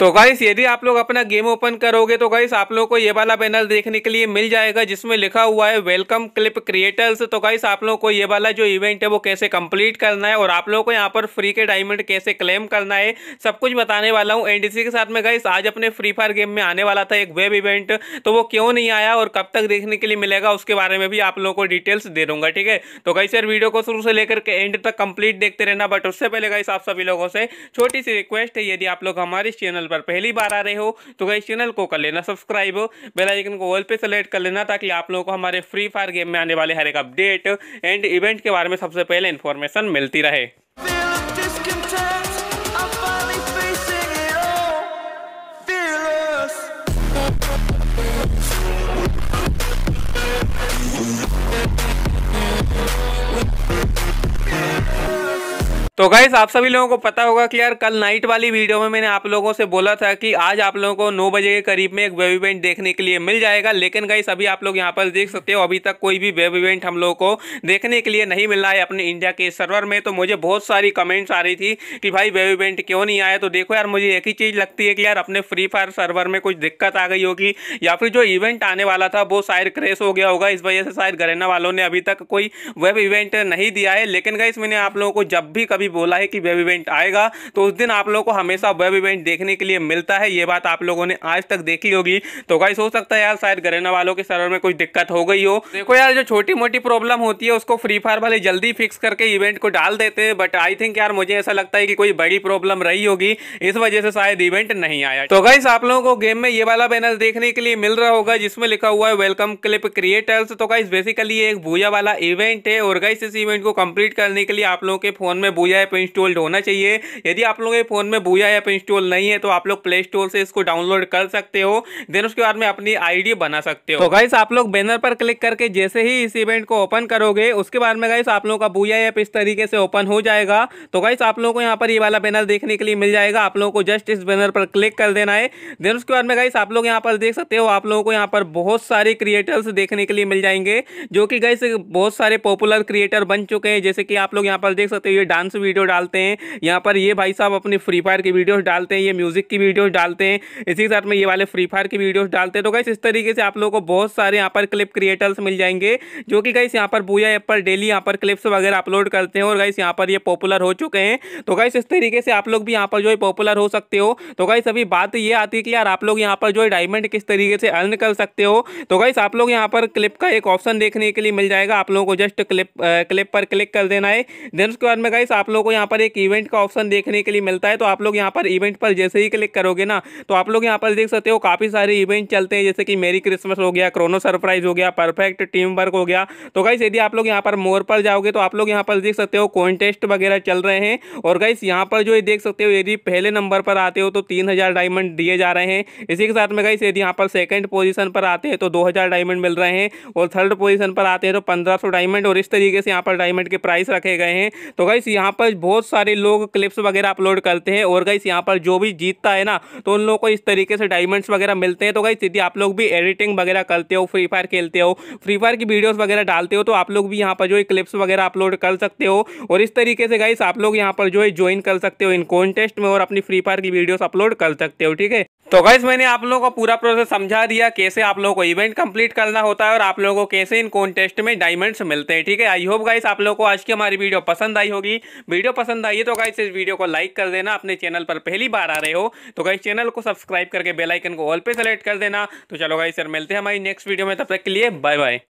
तो गाइस यदि आप लोग अपना गेम ओपन करोगे तो गाइस आप लोगों को ये वाला बैनर देखने के लिए मिल जाएगा जिसमें लिखा हुआ है वेलकम क्लिप क्रिएटर्स तो गाइस आप लोगों को ये वाला जो इवेंट है वो कैसे कंप्लीट करना है और आप लोगों को यहाँ पर फ्री के डायमंड कैसे क्लेम करना है सब कुछ बताने वाला हूँ एंड इसी के साथ में गाइस आज अपने फ्री फायर गेम में आने वाला था एक वेब इवेंट तो वो क्यों नहीं आया और कब तक देखने के लिए मिलेगा उसके बारे में भी आप लोगों को डिटेल्स दे दूंगा ठीक है तो गाइस यार वीडियो को शुरू से लेकर के एंड तक कंप्लीट देखते रहना बट उससे पहले गाइस आप सभी लोगों से छोटी सी रिक्वेस्ट है यदि आप लोग हमारे चैनल चैनल पर पहली बार आ रहे हो तो गई चैनल को कर लेना सब्सक्राइब बेल आइकन को ऑल पे सेलेक्ट कर लेना ताकि आप लोगों को हमारे फ्री फायर गेम में आने वाले हर एक अपडेट एंड इवेंट के बारे में सबसे पहले इन्फॉर्मेशन मिलती रहे तो गाइस आप सभी लोगों को पता होगा कि यार कल नाइट वाली वीडियो में मैंने आप लोगों से बोला था कि आज आप लोगों को नौ बजे के करीब में एक वेब इवेंट देखने के लिए मिल जाएगा लेकिन गाइस अभी आप लोग यहां पर देख सकते हो अभी तक कोई भी वेब इवेंट हम लोगों को देखने के लिए नहीं मिल रहा है अपने इंडिया के सर्वर में तो मुझे बहुत सारी कमेंट्स आ रही थी कि भाई वेब इवेंट क्यों नहीं आया तो देखो यार मुझे एक ही चीज़ लगती है कि यार अपने फ्री फायर सर्वर में कुछ दिक्कत आ गई होगी या फिर जो इवेंट आने वाला था वो शायद क्रेश हो गया होगा इस वजह से शायद गरेना वालों ने अभी तक कोई वेब इवेंट नहीं दिया है लेकिन गाइस मैंने आप लोगों को जब भी कभी भी बोला है कि वेब इवेंट आएगा तो उस दिन आप लोगों को हमेशा वेब इवेंट देखने के लिए मिलता है ये बात आप लोगों ने आज तक देखी होगी तो गाइस हो सकता है यार शायद गरेना वालों के सर्वर में कुछ दिक्कत हो गई हो देखो यार जो छोटी मोटी प्रॉब्लम होती है उसको फ्री फायर वाले जल्दी फिक्स करके इवेंट को डाल देते हैं बट आई थिंक यार मुझे ऐसा लगता है कि कोई बड़ी प्रॉब्लम रही होगी इस वजह से शायद इवेंट नहीं आया तो गाइस आप लोगों को गेम में ये वाला बैनर देखने के लिए मिल रहा होगा जिसमें लिखा हुआ है वेलकम क्लिप क्रिएटर्स तो गाइस बेसिकली एक भूया वाला इवेंट है और गाइस इस इवेंट को कंप्लीट करने के लिए आप लोगों के फोन में भूया बूया ऐप इंस्टॉल्ड होना चाहिए यदि आप लोगों के फ़ोन में बूया ऐप इंस्टॉल नहीं है तो आप लोग प्ले स्टोर से इसको डाउनलोड कर सकते हो देन उसके बाद में अपनी आईडी बना सकते हो तो गाइस आप लोग बैनर पर क्लिक करके जैसे ही इस इवेंट को ओपन करोगे उसके बाद में गाइस आप लोगों का बूया ऐप इस तरीके से ओपन हो जाएगा तो गाइस आप लोगों को यहाँ पर ये वाला बैनर देखने के लिए मिल जाएगा आप लोगों को जस्ट इस बैनर पर क्लिक कर देना है देन उसके बाद में गाइस आप लोग यहाँ पर देख सकते हो आप लोगों को यहाँ पर बहुत सारे क्रिएटर्स देखने के लिए मिल जाएंगे जो कि गाइस बहुत सारे पॉपुलर क्रिएटर बन चुके हैं जैसे कि आप लोग यहाँ पर देख सकते हो ये डांस वीडियो वीडियो डालते हैं यहाँ पर ये भाई साहब अपनी फ्री फायर की वीडियोज़ डालते हैं ये म्यूज़िक की वीडियोज़ डालते हैं इसी के साथ में ये वाले फ्री फायर की वीडियोज़ डालते हैं तो गाइस इस तरीके से आप लोगों को बहुत सारे यहाँ पर क्लिप क्रिएटर्स मिल जाएंगे जो कि गाइस यहाँ पर बूया ऐप पर डेली यहाँ पर क्लिप्स वगैरह अपलोड करते हैं और गाइस यहाँ पर ये पॉपुलर हो चुके हैं तो गाइस इस तरीके से आप लोग भी यहाँ पर जो है पॉपुलर हो सकते हो तो गाइस अभी बात ये आती है कि यार आप लोग यहाँ पर जो है डायमंड किस तरीके से अर्न कर सकते हो तो गाइस आप लोग यहाँ पर क्लिप का एक ऑप्शन देखने के लिए मिल जाएगा आप लोगों को जस्ट क्लिप क्लिप पर क्लिक कर देना है देन उसके बाद में गाइस आप लोग लोग को यहाँ पर एक इवेंट का ऑप्शन देखने के लिए मिलता है तो आप लोग यहाँ पर इवेंट पर जैसे ही क्लिक करोगे ना तो आप लोग यहाँ पर देख सकते हो काफ़ी सारे इवेंट चलते हैं जैसे कि मेरी क्रिसमस हो गया क्रोनो सरप्राइज हो गया परफेक्ट टीम वर्क हो गया तो गाइस यदि आप लोग यहाँ पर मोर पर जाओगे तो आप लोग यहाँ पर देख सकते हो कॉन्टेस्ट वगैरह चल रहे हैं और गाइस यहाँ पर जो ये देख सकते हो यदि पहले नंबर पर आते हो तो तीन डायमंड दिए जा रहे हैं इसी के साथ में गाइस यदि यहाँ पर सेकेंड पोजिशन पर आते हैं तो दो डायमंड मिल रहे हैं और थर्ड पोजिशन पर आते हैं तो पंद्रह डायमंड और इस तरीके से यहाँ पर डायमंड के प्राइस रखे गए हैं तो गाइस यहाँ पर बहुत सारे लोग क्लिप्स वगैरह अपलोड करते हैं और गाइस यहाँ पर जो भी जीतता है ना तो उन लोगों को इस तरीके से डायमंड्स वगैरह मिलते हैं तो गई सीधी आप लोग भी एडिटिंग वगैरह करते हो फ्री फायर खेलते हो फ्री फायर की वीडियोज वगैरह डालते हो तो आप लोग भी यहाँ पर जो है क्लिप्स वगैरह अपलोड कर सकते हो और इस तरीके से गाइस आप लोग यहाँ पर जो है ज्वाइन कर सकते हो इन कॉन्टेस्ट में और अपनी फ्री फायर की वीडियोज अपलोड कर सकते हो ठीक है तो गैस मैंने आप लोगों को पूरा प्रोसेस समझा दिया कैसे आप लोगों को इवेंट कंप्लीट करना होता है और आप लोगों को कैसे इन कॉन्टेस्ट में डायमंड्स मिलते हैं ठीक है आई होप गाइस आप लोगों को आज की हमारी वीडियो पसंद आई होगी वीडियो पसंद आई है तो गाइस इस वीडियो को लाइक कर देना अपने चैनल पर पहली बार आ रहे हो तो गाइस चैनल को सब्सक्राइब करके बेलाइकन को ऑल पे सेलेक्ट कर देना तो चलो गाइस सर मिलते हैं हमारी नेक्स्ट वीडियो में तब तक के लिए बाय बाय